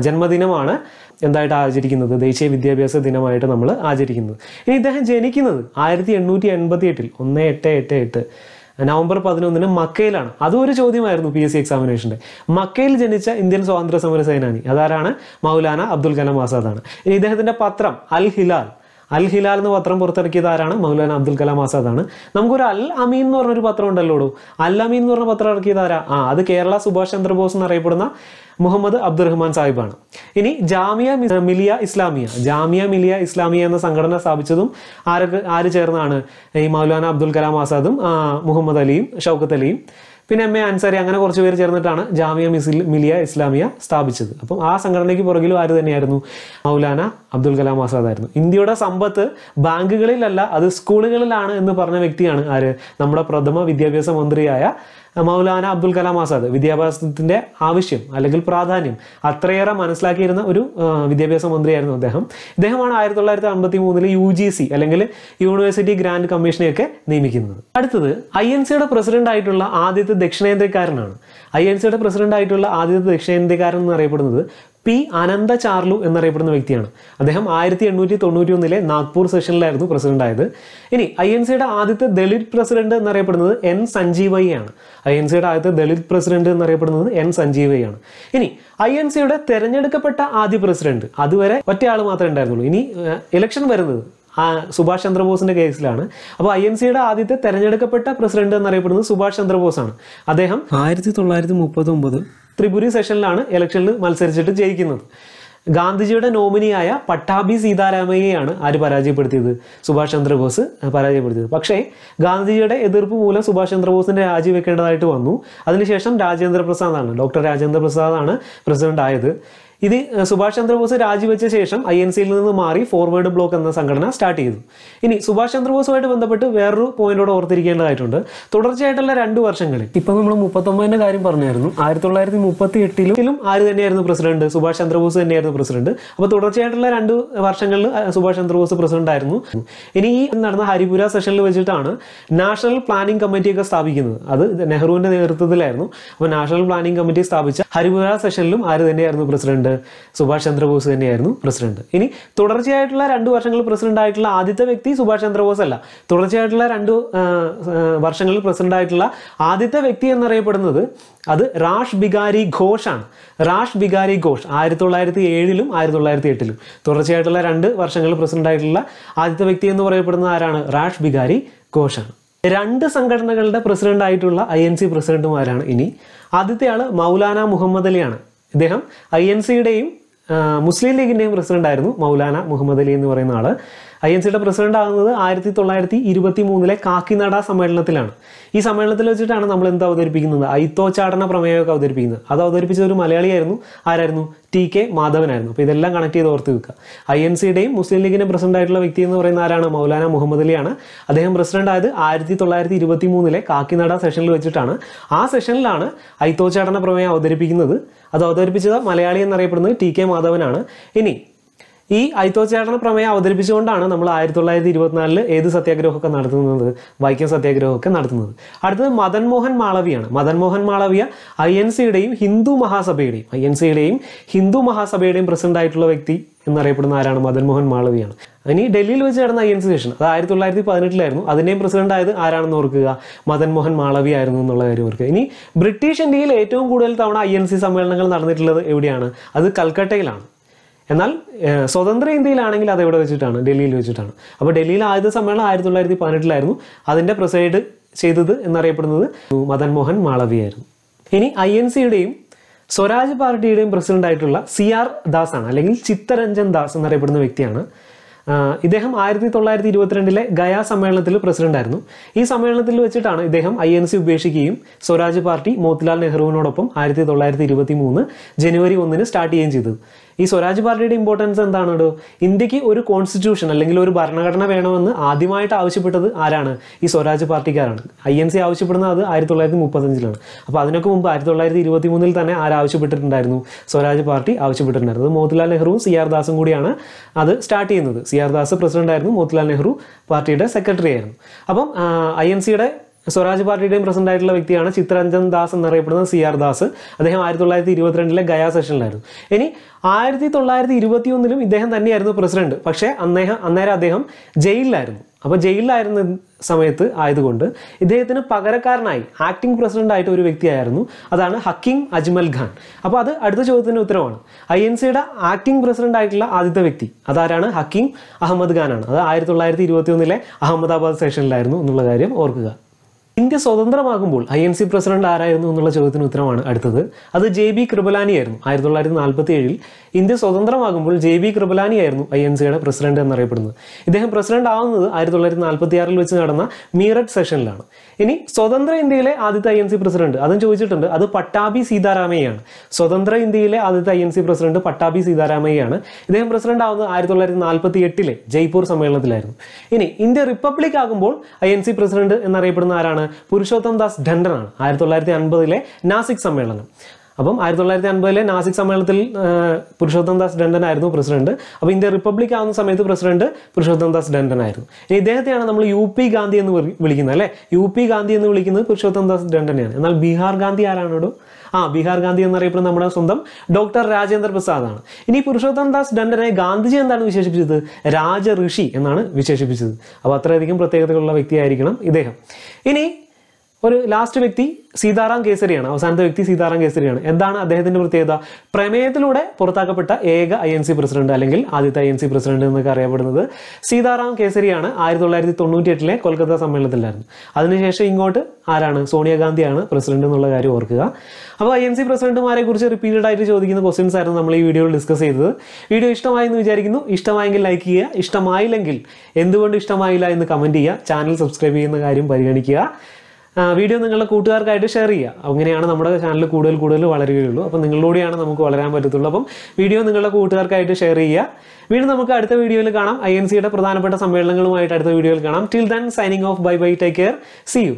ജന്മദിനമാണ് എന്തായിട്ട് ആചരിക്കുന്നത് ദേശീയ വിദ്യാഭ്യാസ ദിനമായിട്ട് നമ്മൾ ആചരിക്കുന്നത് ഇനി ഇദ്ദേഹം ജനിക്കുന്നത് ആയിരത്തി എണ്ണൂറ്റി എൺപത്തി എട്ടിൽ ഒന്ന് എട്ട് എട്ട് എട്ട് നവംബർ പതിനൊന്നിന് മക്കയിലാണ് അതും ഒരു ചോദ്യമായിരുന്നു പി എസ് സി എക്സാമിനേഷൻ്റെ മക്കയിൽ ജനിച്ച ഇന്ത്യൻ സ്വാതന്ത്ര്യ സമര സേനാനി അതാരാണ് മൗലാന അബ്ദുൽ കലാം ആസാദാണ് ഇനി ഇദ്ദേഹത്തിൻ്റെ പത്രം അൽ ഹിലാൽ അൽ ഹിലാൽ എന്ന് പത്രം പുറത്തിറക്കിയത് ആരാണ് മൗലാന അബ്ദുൽ കലാം ആസാദ് ആണ് നമുക്കൊരു അൽ അമീൻ എന്ന് പറഞ്ഞൊരു പത്രം ഉണ്ടല്ലോ അൽ അമീൻ എന്ന് പറഞ്ഞ പത്രം ഇറക്കിയത് ആരാ ആ അത് കേരള സുഭാഷ് ചന്ദ്രബോസ് എന്നറിയപ്പെടുന്ന മുഹമ്മദ് അബ്ദുറഹ്മാൻ സാഹിബാണ് ഇനി ജാമിയ മിലിയ ഇസ്ലാമിയ ജാമിയ മിലിയ ഇസ്ലാമിയ എന്ന സംഘടന സ്ഥാപിച്ചതും ആരൊക്കെ ആര് ചേർന്നാണ് ഈ മൗലാന അബ്ദുൽ കലാം ആസാദും മുഹമ്മദ് അലിയും ഷൗക്കത്ത് അലിയും പിന്നെ എം എ അൻസാരി അങ്ങനെ കുറച്ച് പേര് ചേർന്നിട്ടാണ് ജാമിയ മിസ് മിലിയ ഇസ്ലാമിയ സ്ഥാപിച്ചത് അപ്പം ആ സംഘടനയ്ക്ക് പുറകിലും ആര് തന്നെയായിരുന്നു മൗലാന അബ്ദുൽ കലാം ആസാദ് ആയിരുന്നു ഇന്ത്യയുടെ സമ്പത്ത് ബാങ്കുകളിലല്ല അത് സ്കൂളുകളിലാണ് എന്ന് പറഞ്ഞ വ്യക്തിയാണ് ആര് നമ്മുടെ പ്രഥമ വിദ്യാഭ്യാസ മന്ത്രിയായ മൗലാന അബ്ദുൽ കലാം ആസാദ് വിദ്യാഭ്യാസത്തിൻ്റെ ആവശ്യം അല്ലെങ്കിൽ പ്രാധാന്യം അത്രയേറെ മനസ്സിലാക്കിയിരുന്ന ഒരു വിദ്യാഭ്യാസ മന്ത്രിയായിരുന്നു അദ്ദേഹം ഇദ്ദേഹമാണ് ആയിരത്തി തൊള്ളായിരത്തി അമ്പത്തി മൂന്നിൽ യു ജി സി അല്ലെങ്കിൽ യൂണിവേഴ്സിറ്റി ഗ്രാൻഡ് കമ്മീഷനെയൊക്കെ നിയമിക്കുന്നത് അടുത്തത് ഐ എൻ സിയുടെ പ്രസിഡന്റ് ആയിട്ടുള്ള ആദ്യത്തെ ദക്ഷിണേന്ത്യക്കാരനാണ് ഐ എൻ സിയുടെ പ്രസിഡന്റ് ആയിട്ടുള്ള ആദ്യത്തെ ദക്ഷിണേന്ത്യക്കാരൻ എന്നറിയപ്പെടുന്നത് പി അനന്ത ചാർലു എന്നറിയപ്പെടുന്ന വ്യക്തിയാണ് അദ്ദേഹം ആയിരത്തി എണ്ണൂറ്റി തൊണ്ണൂറ്റി ഒന്നിലെ നാഗ്പൂർ സെഷനിലായിരുന്നു പ്രസിഡന്റ് ആയത് ഇനി ഐ എൻ സിയുടെ ആദ്യത്തെ ദളിത് പ്രസിഡന്റ് എന്നറിയപ്പെടുന്നത് എൻ സഞ്ജീവയ്യ ആണ് ഐ എൻ സിയുടെ ആദ്യത്തെ ദളിത് പ്രസിഡന്റ് എന്നറിയപ്പെടുന്നത് എൻ സഞ്ജീവയ്യ ആണ് ഇനി ഐ എൻ സിയുടെ തെരഞ്ഞെടുക്കപ്പെട്ട ആദ്യ പ്രസിഡന്റ് അതുവരെ ഒറ്റയാൾ മാത്രമേ ഉണ്ടായിരുന്നുള്ളൂ ഇനി ഇലക്ഷൻ വരുന്നത് സുഭാഷ് ചന്ദ്രബോസിൻ്റെ കേസിലാണ് അപ്പോൾ ഐ എൻ സിയുടെ ആദ്യത്തെ തെരഞ്ഞെടുക്കപ്പെട്ട പ്രസിഡന്റ് എന്നറിയപ്പെടുന്നത് സുഭാഷ് ചന്ദ്രബോസാണ് അദ്ദേഹം ആയിരത്തി തൊള്ളായിരത്തി മുപ്പത്തി ഒമ്പത് ത്രിപുരി സെഷനിലാണ് ഇലക്ഷനിൽ മത്സരിച്ചിട്ട് ജയിക്കുന്നത് ഗാന്ധിജിയുടെ നോമിനിയായ പട്ടാഭി സീതാരാമയെയാണ് ആര് പരാജയപ്പെടുത്തിയത് സുഭാഷ് ചന്ദ്രബോസ് പരാജയപ്പെടുത്തിയത് പക്ഷേ ഗാന്ധിജിയുടെ എതിർപ്പ് മൂലം സുഭാഷ് ചന്ദ്രബോസിന്റെ രാജിവെക്കേണ്ടതായിട്ട് വന്നു അതിനുശേഷം രാജേന്ദ്ര പ്രസാദാണ് ഡോക്ടർ രാജേന്ദ്ര പ്രസാദാണ് പ്രസിഡന്റ് ആയത് ഇത് സുഭാഷ് ചന്ദ്രബോസ് രാജിവെച്ച ശേഷം ഐ എൻ സിയിൽ നിന്ന് മാറി ഫോർവേഡ് ബ്ലോക്ക് എന്ന സംഘടന സ്റ്റാർട്ട് ചെയ്തു ഇനി സുഭാഷ് ചന്ദ്രബോസുമായിട്ട് ബന്ധപ്പെട്ട് വേറൊരു പോയിന്റോട് ഓർത്തിരിക്കേണ്ടതായിട്ടുണ്ട് തുടർച്ചയായിട്ടുള്ള രണ്ട് വർഷങ്ങളിൽ ഇപ്പം നമ്മൾ മുപ്പത്തൊമ്പതിൻ്റെ കാര്യം പറഞ്ഞായിരുന്നു ആയിരത്തി തൊള്ളായിരത്തി മുപ്പത്തി എട്ടിലും ആര് തന്നെയായിരുന്നു പ്രസിഡന്റ് സുഭാഷ് ചന്ദ്രബോസ് തന്നെയായിരുന്നു പ്രസിഡന്റ് അപ്പോൾ തുടർച്ചയായിട്ടുള്ള രണ്ട് വർഷങ്ങളിൽ സുഭാഷ് ചന്ദ്രബോസ് പ്രസിഡന്റ് ആയിരുന്നു ഇനി ഈ നടന്ന ഹരിപുര സെഷനിൽ വെച്ചിട്ടാണ് നാഷണൽ പ്ലാനിംഗ് കമ്മിറ്റിയൊക്കെ സ്ഥാപിക്കുന്നത് അത് നെഹ്റുവിന്റെ നേതൃത്വത്തിലായിരുന്നു അപ്പോൾ നാഷണൽ പ്ലാനിംഗ് കമ്മിറ്റി സ്ഥാപിച്ച ഹരിപുര സെഷനിലും ആര് തന്നെയായിരുന്നു പ്രസിഡന്റ് സുഭാഷ് ചന്ദ്രബോസ് തന്നെയായിരുന്നു പ്രസിഡന്റ് ഇനി തുടർച്ചയായിട്ടുള്ള രണ്ട് വർഷങ്ങൾ പ്രസിഡന്റ് ആയിട്ടുള്ള ആദ്യത്തെ വ്യക്തി സുഭാഷ് ചന്ദ്രബോസ് അല്ല തുടർച്ചയായിട്ടുള്ള രണ്ട് വർഷങ്ങളിൽ പ്രസിഡന്റ് ആയിട്ടുള്ള ആദ്യത്തെ വ്യക്തി എന്നറിയപ്പെടുന്നത് അത് റാഷ് ബിഗാരി ഘോഷാണ് റാഷ് ബിഗാരി ഘോഷ് ആയിരത്തി തൊള്ളായിരത്തി ഏഴിലും ആയിരത്തി തൊള്ളായിരത്തി എട്ടിലും തുടർച്ചയായിട്ടുള്ള രണ്ട് വർഷങ്ങൾ പ്രസിഡന്റ് ആയിട്ടുള്ള ആദ്യത്തെ വ്യക്തി എന്ന് പറയപ്പെടുന്നത് ആരാണ് റാഷ് ബിഗാരി ഘോഷാണ് രണ്ട് സംഘടനകളുടെ പ്രസിഡന്റ് ആയിട്ടുള്ള ഐ എൻ സി പ്രസിഡന്റുമാരാണ് ഇനി ആദ്യത്തെ ആള് മൗലാന മുഹമ്മദ് അലിയാണ് ഇദ്ദേഹം ഐ എൻ സിയുടെയും മുസ്ലിം ലീഗിൻ്റെയും ആയിരുന്നു മൗലാന മുഹമ്മദ് അലി എന്ന് പറയുന്ന ആൾ ഐ എൻ സിയുടെ പ്രസിഡന്റ് ആകുന്നത് ആയിരത്തി തൊള്ളായിരത്തി ഇരുപത്തി മൂന്നിലെ കാക്കിനട സമ്മേളനത്തിലാണ് ഈ സമ്മേളനത്തിൽ വെച്ചിട്ടാണ് നമ്മൾ എന്ത് അവതരിപ്പിക്കുന്നത് ഐത്തോച്ചാടന പ്രമേയമൊക്കെ അവതരിപ്പിക്കുന്നത് അത് അവതരിപ്പിച്ച ഒരു മലയാളിയായിരുന്നു ആരായിരുന്നു ടി കെ മാധവനായിരുന്നു അപ്പോൾ ഇതെല്ലാം കണക്ട് ചെയ്ത് ഓർത്ത് വെക്കുക ഐ എൻ സിയുടെയും മുസ്ലിം ലീഗിൻ്റെ പ്രസിഡന്റ് ആയിട്ടുള്ള വ്യക്തി എന്ന് പറയുന്ന ആരാണ് മൗലാന മുഹമ്മദ് അലിയാണ് അദ്ദേഹം പ്രസിഡന്റ് ആയത് ആയിരത്തി തൊള്ളായിരത്തി ഇരുപത്തി മൂന്നിലെ കാക്കിനട സെഷനിൽ വെച്ചിട്ടാണ് ആ സെഷനിലാണ് ഐത്തോച്ചാടന പ്രമേയം അവതരിപ്പിക്കുന്നത് അത് അവതരിപ്പിച്ചത് മലയാളി എന്നറിയപ്പെടുന്നത് ടി കെ മാധവനാണ് ഇനി ഈ ചേട്ടന പ്രമേയം അവതരിപ്പിച്ചുകൊണ്ടാണ് നമ്മൾ ആയിരത്തി തൊള്ളായിരത്തി ഇരുപത്തിനാലില് ഏത് സത്യാഗ്രഹമൊക്കെ നടത്തുന്നത് വൈക്കം സത്യാഗ്രഹമൊക്കെ നടത്തുന്നത് അടുത്തത് മദൻ മോഹൻ മാളവിയാണ് മദൻ മോഹൻ മാളവിയ ഐ എൻ സിയുടെയും ഹിന്ദു മഹാസഭയുടെയും ഐ എൻ സിയുടെയും ഹിന്ദു മഹാസഭയുടെയും പ്രസിഡന്റ് ആയിട്ടുള്ള വ്യക്തി എന്നറിയപ്പെടുന്ന ആരാണ് മദൻ മോഹൻ മാളവിയാണ് ഇനി ഡൽഹിയിൽ വെച്ച് നടന്ന ഐ എൻ സി സെഷൻ അത് ആയിരത്തി തൊള്ളായിരത്തി പതിനെട്ടിലായിരുന്നു അതിൻ്റെയും പ്രസിഡന്റ് ആയത് ആരാണെന്ന് ഓർക്കുക മദൻ മോഹൻ മാളവി ആയിരുന്നു എന്നുള്ള കാര്യം ഓർക്കുക ഇനി ബ്രിട്ടീഷ് ഇന്ത്യയിൽ ഏറ്റവും കൂടുതൽ തവണ ഐ എൻ സി സമ്മേളനങ്ങൾ നടന്നിട്ടുള്ളത് എവിടെയാണ് അത് കൽക്കട്ടയിലാണ് എന്നാൽ സ്വതന്ത്ര ഇന്ത്യയിലാണെങ്കിൽ അത് എവിടെ വെച്ചിട്ടാണ് ഡൽഹിയിൽ വെച്ചിട്ടാണ് അപ്പോൾ ഡൽഹിയിൽ ആദ്യത്തെ സമ്മേളനം ആയിരത്തി തൊള്ളായിരത്തി പതിനെട്ടിലായിരുന്നു അതിൻ്റെ പ്രസൈഡ് ചെയ്തത് എന്നറിയപ്പെടുന്നത് മദൻ മോഹൻ മാളവിയായിരുന്നു ഇനി ഐ എൻ സിയുടെയും സ്വരാജ് പാർട്ടിയുടെയും പ്രസിഡന്റായിട്ടുള്ള സി ആർ ദാസ് ആണ് അല്ലെങ്കിൽ ചിത്തരഞ്ജൻ ദാസ് എന്നറിയപ്പെടുന്ന വ്യക്തിയാണ് ഇദ്ദേഹം ആയിരത്തി തൊള്ളായിരത്തി ഇരുപത്തിരണ്ടിലെ ഗയ സമ്മേളനത്തിൽ പ്രസിഡന്റായിരുന്നു ഈ സമ്മേളനത്തിൽ വെച്ചിട്ടാണ് ഇദ്ദേഹം ഐ എൻ സി ഉപേക്ഷിക്കുകയും സ്വരാജ് പാർട്ടി മോത്തിലാൽ നെഹ്റുവിനോടൊപ്പം ആയിരത്തി തൊള്ളായിരത്തി ഇരുപത്തി മൂന്ന് ജനുവരി ഒന്നിന് സ്റ്റാർട്ട് ചെയ്യുകയും ചെയ്തത് ഈ സ്വരാജ് പാർട്ടിയുടെ ഇമ്പോർട്ടൻസ് എന്താണോ ഇന്ത്യക്ക് ഒരു കോൺസ്റ്റിറ്റ്യൂഷൻ അല്ലെങ്കിൽ ഒരു ഭരണഘടന വേണമെന്ന് ആദ്യമായിട്ട് ആവശ്യപ്പെട്ടത് ആരാണ് ഈ സ്വരാജ് പാർട്ടിക്കാരാണ് ഐ എൻ സി ആവശ്യപ്പെടുന്നത് അത് ആയിരത്തി തൊള്ളായിരത്തി മുപ്പത്തഞ്ചിലാണ് അപ്പോൾ അതിനൊക്കെ മുമ്പ് ആയിരത്തി തൊള്ളായിരത്തി ഇരുപത്തി മൂന്നിൽ തന്നെ ആരാവശ്യപ്പെട്ടിട്ടുണ്ടായിരുന്നു സ്വരാജ് പാർട്ടി ആവശ്യപ്പെട്ടിട്ടുണ്ടായിരുന്നത് മോത്തിലാൽ നെഹ്റുവും സി ആർ ദാസും കൂടിയാണ് അത് സ്റ്റാർട്ട് ചെയ്യുന്നത് സി ആർ ദാസ് പ്രസിഡന്റ് ആയിരുന്നു മോത്തിലാൽ നെഹ്റു പാർട്ടിയുടെ സെക്രട്ടറി ആയിരുന്നു അപ്പം ഐ എൻ സിയുടെ സ്വരാജ് പാർട്ടിയുടെയും പ്രസിഡന്റ് ആയിട്ടുള്ള വ്യക്തിയാണ് ചിത്രരഞ്ജൻ ദാസ് എന്നറിയപ്പെടുന്ന സി ആർ ദാസ് അദ്ദേഹം ആയിരത്തി തൊള്ളായിരത്തി ഇരുപത്തിരണ്ടിലെ ഗയ സെഷനിലായിരുന്നു ഇനി ആയിരത്തി തൊള്ളായിരത്തി ഇരുപത്തി ഒന്നിലും ഇദ്ദേഹം തന്നെയായിരുന്നു പ്രസിഡന്റ് പക്ഷേ അദ്ദേഹം അന്നേരം അദ്ദേഹം ജയിലിലായിരുന്നു അപ്പോൾ ജയിലിലായിരുന്ന സമയത്ത് ആയതുകൊണ്ട് ഇദ്ദേഹത്തിന് പകരക്കാരനായി ആക്ടിംഗ് പ്രസിഡന്റ് ആയിട്ട് ഒരു വ്യക്തിയായിരുന്നു അതാണ് ഹക്കിം അജ്മൽ ഖാൻ അപ്പോൾ അത് അടുത്ത ചോദ്യത്തിന് ഉത്തരമാണ് ഐ എൻ സിയുടെ ആക്ടിംഗ് പ്രസിഡന്റ് ആയിട്ടുള്ള ആദ്യത്തെ വ്യക്തി അതാരാണ് ഹക്കിം അഹമ്മദ് ഖാനാണ് അത് ആയിരത്തി തൊള്ളായിരത്തി ഇരുപത്തി ഒന്നിലെ അഹമ്മദാബാദ് സെഷനിലായിരുന്നു എന്നുള്ള കാര്യം ഓർക്കുക ഇന്ത്യ സ്വതന്ത്രമാകുമ്പോൾ ഐ എൻ സി പ്രസിഡന്റ് ആരായിരുന്നു എന്നുള്ള ചോദ്യത്തിന് ഉത്തരമാണ് അടുത്തത് അത് ജെ ബി കൃപലാനി ആയിരുന്നു ആയിരത്തി തൊള്ളായിരത്തി നാൽപ്പത്തി ഏഴിൽ ഇന്ത്യ സ്വതന്ത്രമാകുമ്പോൾ ജെ ബി ആയിരുന്നു ഐ എൻ സിയുടെ പ്രസിഡന്റ് എന്നറിയപ്പെടുന്നത് ഇദ്ദേഹം പ്രസിഡന്റ് ആവുന്നത് ആയിരത്തി തൊള്ളായിരത്തി നാൽപ്പത്തി ആറിൽ വെച്ച് നടന്ന മീററ്റ് സെഷനിലാണ് ഇനി സ്വതന്ത്ര ഇന്ത്യയിലെ ആദ്യത്തെ ഐ എൻ സി പ്രസിഡന്റ് അതും ചോദിച്ചിട്ടുണ്ട് അത് പട്ടാഭി സീതാരാമയ്യാണ് സ്വതന്ത്ര ഇന്ത്യയിലെ ആദ്യത്തെ I N C president Pattabhi സീതാരാമയ്യാണ് ഇദ്ദേഹം പ്രസിഡന്റ് ആവുന്നത് ആയിരത്തി തൊള്ളായിരത്തി നാൽപ്പത്തി എട്ടിലെ ജയ്പൂർ സമ്മേളനത്തിലായിരുന്നു ഇനി ഇന്ത്യ റിപ്പബ്ലിക് ആകുമ്പോൾ ഐ എൻ സി പ്രസിഡന്റ് എന്നറിയപ്പെടുന്ന ആരാണ് പുരുഷോത്തം ദാസ് ഡണ്ടനാണ് ആയിരത്തി തൊള്ളായിരത്തി അൻപതിലെ നാസിക് സമ്മേളനം അപ്പം ആയിരത്തി തൊള്ളായിരത്തി അൻപതിലെ നാസിക് സമ്മേളനത്തിൽ പുരുഷോത്തം ദാസ് ഡണ്ടൻ ആയിരുന്നു പ്രസിഡന്റ് അപ്പോൾ ഇന്ത്യ റിപ്പബ്ലിക് ആവുന്ന സമയത്ത് പ്രസിഡന്റ് പുരുഷോത്തം ദാസ് ഡണ്ടൻ ആയിരുന്നു ഇനി ഇദ്ദേഹത്തെയാണ് നമ്മൾ യു പി ഗാന്ധി എന്ന് വിളിക്കുന്നത് അല്ലേ യു പി ഗാന്ധി എന്ന് വിളിക്കുന്നത് പുരുഷോത്തം ദാസ് ഡണ്ടനെയാണ് എന്നാൽ ബീഹാർ ഗാന്ധി ആരാണോ ആ ബീഹാർ ഗാന്ധി എന്നറിയപ്പെടുന്ന നമ്മുടെ സ്വന്തം ഡോക്ടർ രാജേന്ദ്ര പ്രസാദാണ് ഇനി പുരുഷോത്തം ദാസ് ഡണ്ടനെ ഗാന്ധിജി എന്താണ് വിശേഷിപ്പിച്ചത് രാജ ഋഷി എന്നാണ് വിശേഷിപ്പിച്ചത് അപ്പോൾ അത്രയധികം പ്രത്യേകതകളുള്ള വ്യക്തിയായിരിക്കണം ഇദ്ദേഹം ഇനി ഒരു ലാസ്റ്റ് വ്യക്തി സീതാറാം കേസരിയാണ് അവസാനത്തെ വ്യക്തി സീതാറാം കേസരിയാണ് എന്താണ് അദ്ദേഹത്തിന്റെ പ്രത്യേകത പ്രമേയത്തിലൂടെ പുറത്താക്കപ്പെട്ട ഏക ഐ എൻ സി പ്രസിഡന്റ് അല്ലെങ്കിൽ ആദ്യത്തെ ഐ എൻ സി പ്രസിഡന്റ് എന്നൊക്കെ അറിയപ്പെടുന്നത് സീതാറാം കേസരിയാണ് ആയിരത്തി തൊള്ളായിരത്തി തൊണ്ണൂറ്റി എട്ടിലെ കൊൽക്കത്ത സമ്മേളനത്തിലായിരുന്നു അതിനുശേഷം ഇങ്ങോട്ട് ആരാണ് സോണിയാഗാന്ധിയാണ് പ്രസിഡന്റ് എന്നുള്ള കാര്യം ഓർക്കുക അപ്പോൾ ഐ എൻ സി പ്രസിഡന്റുമാരെ കുറിച്ച് റിപ്പീറ്റഡ് ആയിട്ട് ചോദിക്കുന്ന ക്വസ്റ്റ്യൻസ് ആയിരുന്നു നമ്മൾ ഈ വീഡിയോയിൽ ഡിസ്കസ് ചെയ്തത് വീഡിയോ ഇഷ്ടമായെന്ന് വിചാരിക്കുന്നു ഇഷ്ടമായെങ്കിൽ ലൈക്ക് ചെയ്യുക ഇഷ്ടമായില്ലെങ്കിൽ എന്തുകൊണ്ട് ഇഷ്ടമായില്ല എന്ന് കമന്റ് ചെയ്യുക ചാനൽ സബ്സ്ക്രൈബ് ചെയ്യുന്ന കാര്യം പരിഗണിക്കുക വീഡിയോ നിങ്ങളുടെ കൂട്ടുകാർക്കായിട്ട് ഷെയർ ചെയ്യുക അങ്ങനെയാണ് നമ്മുടെ ചാനൽ കൂടുതൽ കൂടുതൽ വളരുകയുള്ളൂ അപ്പോൾ നിങ്ങളിലൂടെയാണ് നമുക്ക് വളരാൻ പറ്റത്തുള്ളൂ അപ്പം വീഡിയോ നിങ്ങളുടെ കൂട്ടുകാർക്കായിട്ട് ഷെയർ ചെയ്യുക വീണ്ടും നമുക്ക് അടുത്ത വീഡിയോയിൽ കാണാം ഐ എൻ സിയുടെ പ്രധാനപ്പെട്ട സമ്മേളനങ്ങളുമായിട്ട് അടുത്ത വീഡിയോയിൽ കാണാം till then signing off bye bye take care see U